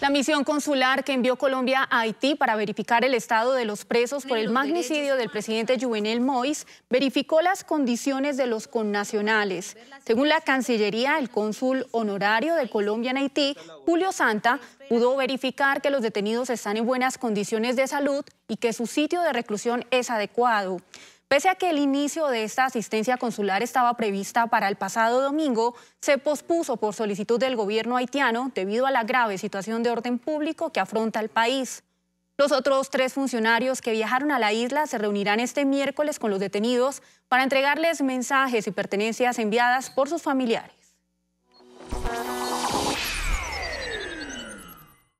La misión consular que envió Colombia a Haití para verificar el estado de los presos por el magnicidio del presidente Juvenel Mois verificó las condiciones de los connacionales. Según la Cancillería, el cónsul honorario de Colombia en Haití, Julio Santa, pudo verificar que los detenidos están en buenas condiciones de salud y que su sitio de reclusión es adecuado. Pese a que el inicio de esta asistencia consular estaba prevista para el pasado domingo, se pospuso por solicitud del gobierno haitiano debido a la grave situación de orden público que afronta el país. Los otros tres funcionarios que viajaron a la isla se reunirán este miércoles con los detenidos para entregarles mensajes y pertenencias enviadas por sus familiares.